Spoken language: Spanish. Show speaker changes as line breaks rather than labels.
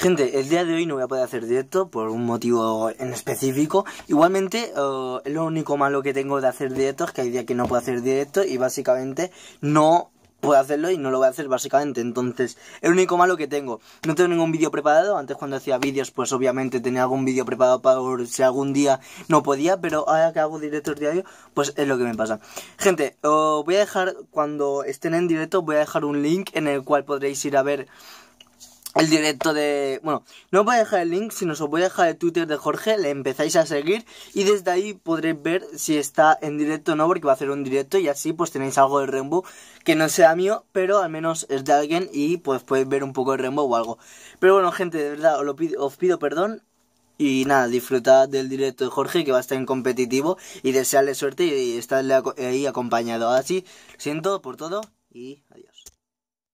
Gente, el día de hoy no voy a poder hacer directo por un motivo en específico. Igualmente, el eh, lo único malo que tengo de hacer directo es que hay día que no puedo hacer directo y básicamente no puedo hacerlo y no lo voy a hacer básicamente. Entonces, el único malo que tengo. No tengo ningún vídeo preparado. Antes cuando hacía vídeos, pues obviamente tenía algún vídeo preparado para si algún día no podía. Pero ahora que hago directos diarios, pues es lo que me pasa. Gente, voy a dejar, cuando estén en directo, voy a dejar un link en el cual podréis ir a ver el directo de... Bueno, no os voy a dejar el link, sino os voy a dejar el Twitter de Jorge, le empezáis a seguir y desde ahí podréis ver si está en directo o no, porque va a hacer un directo y así pues tenéis algo de Rainbow que no sea mío, pero al menos es de alguien y pues podéis ver un poco De Rainbow o algo. Pero bueno, gente, de verdad, os, pido, os pido perdón y nada, disfrutad del directo de Jorge que va a estar en competitivo y desearle suerte y estarle ahí acompañado. Así, siento por todo
y adiós.